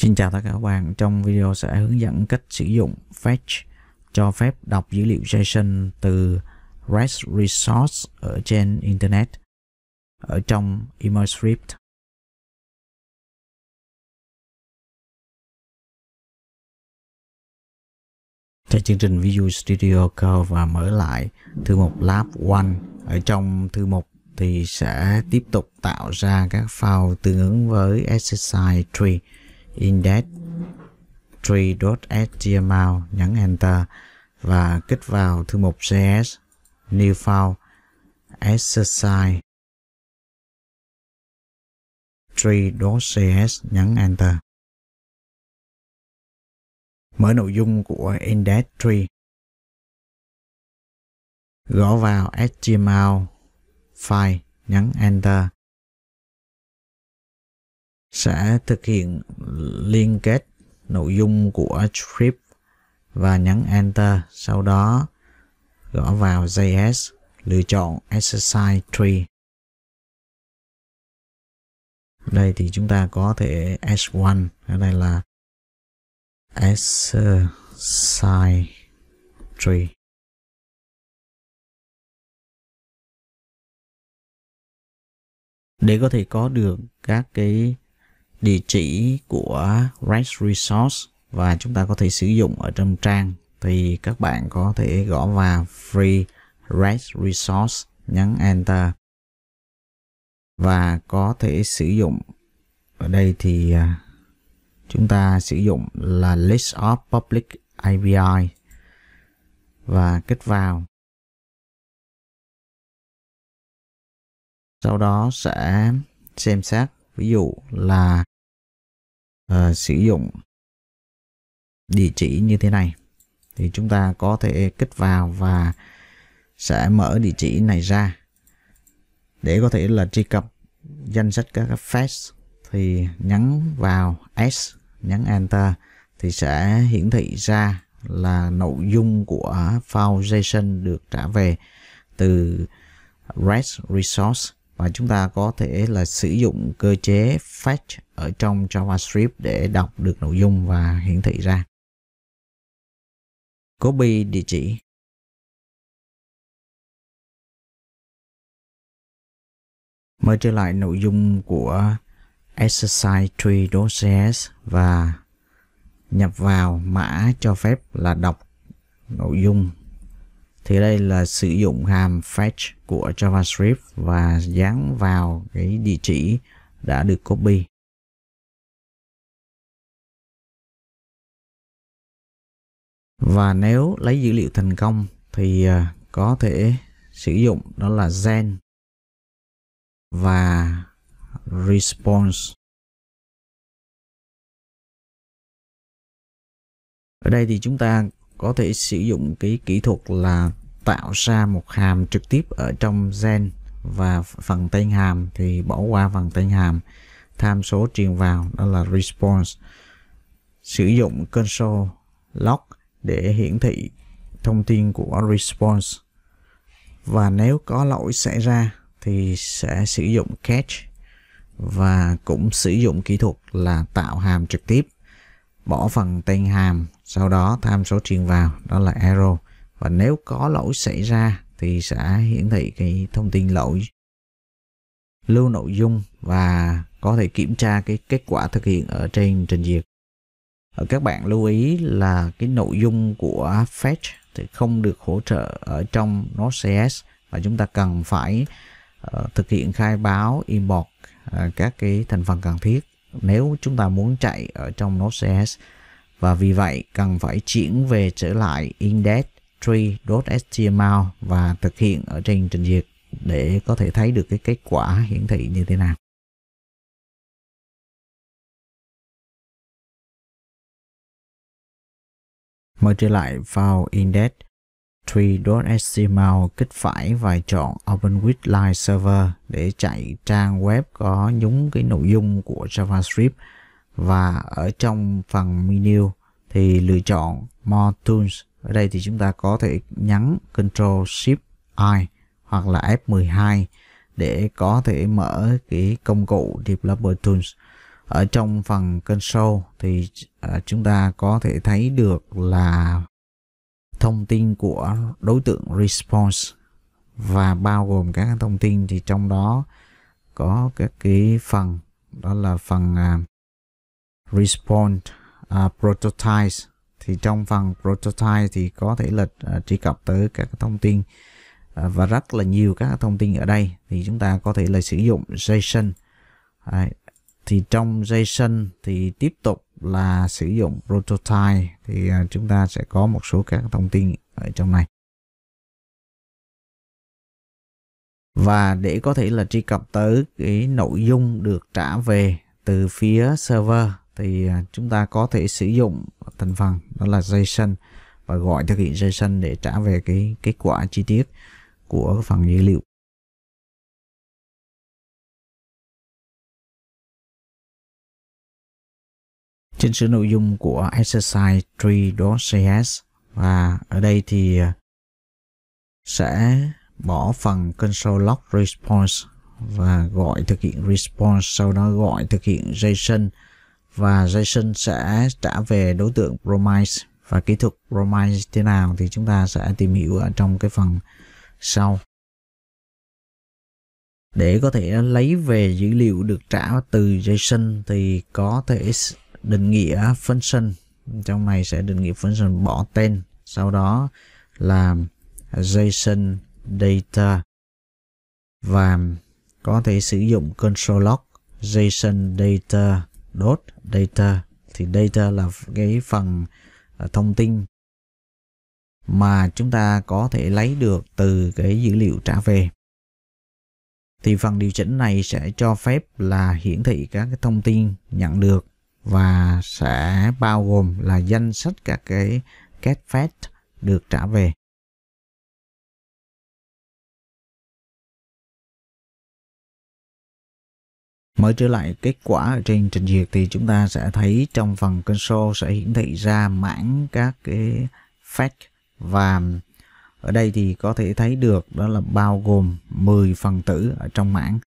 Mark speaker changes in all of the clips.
Speaker 1: Xin chào tất cả các bạn, trong
Speaker 2: video sẽ hướng dẫn cách sử dụng fetch cho phép đọc dữ liệu JSON từ REST resource ở trên internet ở trong
Speaker 3: Immerscript.
Speaker 2: Cho chương trình Visual Studio Code và mở lại thư mục Lab 1 ở trong thư mục thì sẽ tiếp tục tạo ra các file tương ứng với exercise tree index 3.html nhấn Enter và kích vào thư mục cs New File Exercise
Speaker 3: 3 cs nhấn Enter.
Speaker 1: Mở nội dung của index tree. Gõ vào HTML file nhấn Enter
Speaker 2: sẽ thực hiện liên kết nội dung của trip và nhấn Enter. Sau đó gõ vào JS, lựa chọn Exercise Tree.
Speaker 1: Đây thì chúng ta có thể S1, ở đây là Exercise Tree.
Speaker 3: Để có thể
Speaker 2: có được các cái địa chỉ của Rest Resource và chúng ta có thể sử dụng ở trong trang thì các bạn có thể gõ vào free REST resource nhấn enter và có thể sử dụng ở đây thì à, chúng ta sử dụng là list of public API và kích vào
Speaker 1: sau đó sẽ xem xét ví dụ là uh, sử dụng
Speaker 2: địa chỉ như thế này thì chúng ta có thể kích vào và sẽ mở địa chỉ này ra để có thể là truy cập danh sách các fast thì nhấn vào S nhấn enter thì sẽ hiển thị ra là nội dung của file JSON được trả về từ REST resource và chúng ta có thể là sử dụng cơ chế fetch ở trong JavaScript để đọc được nội dung và hiển
Speaker 1: thị ra. Copy địa chỉ
Speaker 3: Mời trở lại nội dung
Speaker 2: của exercise 3 js và nhập vào mã cho phép là đọc nội dung thì đây là sử dụng hàm fetch của JavaScript và dán vào cái địa
Speaker 1: chỉ đã được copy. Và nếu lấy dữ liệu thành công thì à, có thể sử dụng đó là gen và
Speaker 3: response.
Speaker 2: Ở đây thì chúng ta có thể sử dụng cái kỹ thuật là tạo ra một hàm trực tiếp ở trong gen và phần tên hàm thì bỏ qua phần tên hàm tham số truyền vào đó là response sử dụng console log để hiển thị thông tin của response và nếu có lỗi xảy ra thì sẽ sử dụng catch và cũng sử dụng kỹ thuật là tạo hàm trực tiếp bỏ phần tên hàm sau đó tham số truyền vào đó là error và nếu có lỗi xảy ra thì sẽ hiển thị cái thông tin lỗi lưu nội dung và có thể kiểm tra cái kết quả thực hiện ở trên trình duyệt các bạn lưu ý là cái nội dung của fetch thì không được hỗ trợ ở trong Node.js và chúng ta cần phải uh, thực hiện khai báo import uh, các cái thành phần cần thiết nếu chúng ta muốn chạy ở trong Node.js và vì vậy cần phải chuyển về trở lại index tree.html và thực hiện ở trên trình duyệt để có thể thấy được cái kết quả hiển thị như thế nào. Mở trở lại vào index tree.html kích phải và chọn Open with Live Server để chạy trang web có nhúng cái nội dung của JavaScript và ở trong phần menu thì lựa chọn More Tools ở đây thì chúng ta có thể nhấn Ctrl Shift I hoặc là F12 để có thể mở cái công cụ Developer Tools ở trong phần console thì à, chúng ta có thể thấy được là thông tin của đối tượng response và bao gồm các thông tin thì trong đó có các cái phần đó là phần uh, respond uh, à, prototype thì trong phần prototype thì có thể là uh, truy cập tới các thông tin uh, và rất là nhiều các thông tin ở đây thì chúng ta có thể là sử dụng JSON à, thì trong JSON thì tiếp tục là sử dụng prototype thì uh, chúng ta sẽ có một số các thông tin ở trong này và để có thể là truy cập tới cái nội dung được trả về từ phía server thì à, chúng ta có thể sử dụng thành phần đó là JSON và gọi thực hiện JSON để trả về cái kết quả chi tiết
Speaker 1: của phần dữ liệu.
Speaker 3: Trên sử nội dung của
Speaker 2: exercise 3.js và ở đây thì à, sẽ bỏ phần console log response và gọi thực hiện response sau đó gọi thực hiện JSON và JSON sẽ trả về đối tượng promise và kỹ thuật promise thế nào thì chúng ta sẽ tìm hiểu ở trong cái phần sau để có thể lấy về dữ liệu được trả từ JSON thì có thể định nghĩa function trong này sẽ định nghĩa function bỏ tên sau đó là JSON data và có thể sử dụng console log JSON data dot data thì data là cái phần à, thông tin mà chúng ta có thể lấy được từ cái dữ liệu trả về thì phần điều chỉnh này sẽ cho phép là hiển thị các cái thông tin nhận được và sẽ bao gồm là danh sách các cái cat fetch được trả về Mới trở lại kết quả ở trên trình duyệt thì chúng ta sẽ thấy trong phần console sẽ hiển thị ra mảng các cái fetch và ở đây thì có thể thấy được đó là bao gồm 10 phần tử ở trong mảng.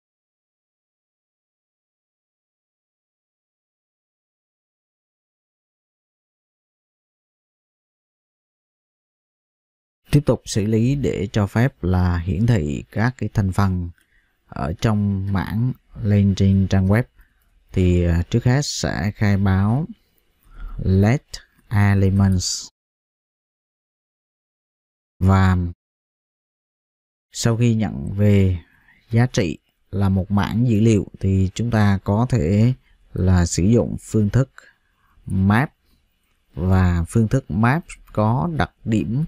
Speaker 1: Tiếp tục xử lý để cho
Speaker 2: phép là hiển thị các cái thành phần ở trong mảng lên trên trang web thì à, trước hết sẽ khai báo let
Speaker 1: elements và
Speaker 2: sau khi nhận về giá trị là một mảng dữ liệu thì chúng ta có thể là sử dụng phương thức map và phương thức map có đặc điểm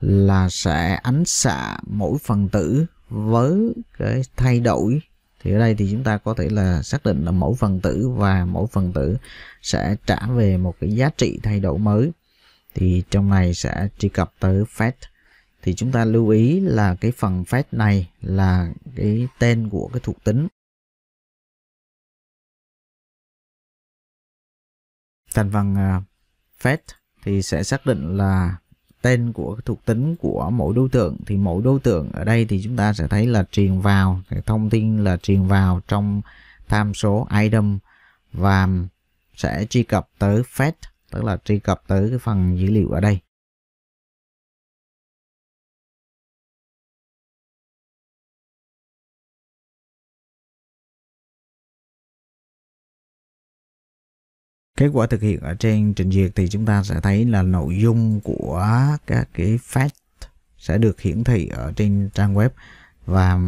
Speaker 2: là sẽ ánh xạ mỗi phần tử với cái thay đổi thì ở đây thì chúng ta có thể là xác định là mẫu phần tử và mẫu phần tử sẽ trả về một cái giá trị thay đổi mới thì trong này sẽ truy cập tới fat thì chúng ta lưu ý là cái phần fat này là cái tên của cái thuộc tính thành phần à, fat thì sẽ xác định là tên của thuộc tính của mỗi đối tượng thì mỗi đối tượng ở đây thì chúng ta sẽ thấy là truyền vào thông tin là truyền vào trong tham số item và sẽ truy cập tới fetch tức là truy cập tới cái phần dữ liệu ở đây
Speaker 1: kết quả thực hiện ở
Speaker 2: trên trình duyệt thì chúng ta sẽ thấy là nội dung của các cái fact sẽ được hiển thị ở trên trang web và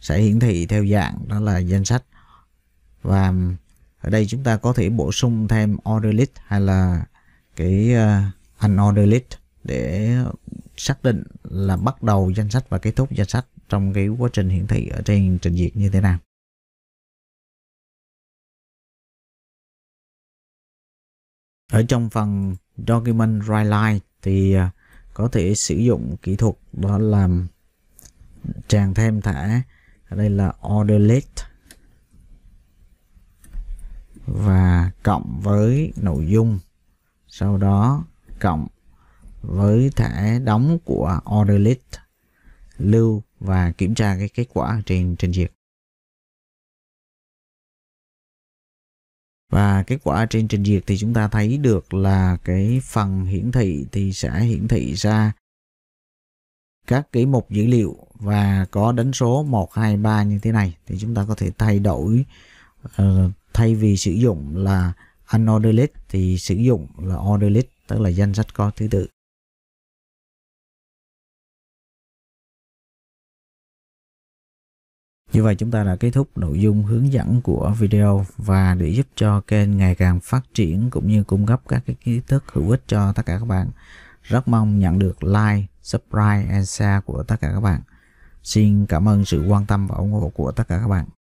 Speaker 2: sẽ hiển thị theo dạng đó là danh sách và ở đây chúng ta có thể bổ sung thêm order list hay là cái ờ, hành uh, order list để xác định là bắt đầu danh sách và kết thúc danh sách trong cái quá trình hiển thị ở trên trình duyệt như thế nào ở trong phần document write thì à, có thể sử dụng kỹ thuật đó làm tràn thêm thẻ ở đây là order list và cộng với nội dung sau đó cộng với thẻ đóng của order list lưu và kiểm tra cái kết quả trên trình duyệt
Speaker 1: và kết quả trên trình duyệt thì chúng ta thấy
Speaker 2: được là cái phần hiển thị thì sẽ hiển thị ra các cái mục dữ liệu và có đánh số 123 như thế này thì chúng ta có thể thay đổi ờ, thay vì sử dụng là unorder list thì sử dụng là order list tức là danh sách có thứ tự
Speaker 1: Như vậy chúng ta đã kết thúc nội
Speaker 2: dung hướng dẫn của video và để giúp cho kênh ngày càng phát triển cũng như cung cấp các cái kiến thức hữu ích cho tất cả các bạn. Rất mong nhận được like, subscribe and share của tất cả các bạn. Xin cảm ơn sự quan tâm và ủng hộ của tất cả các bạn.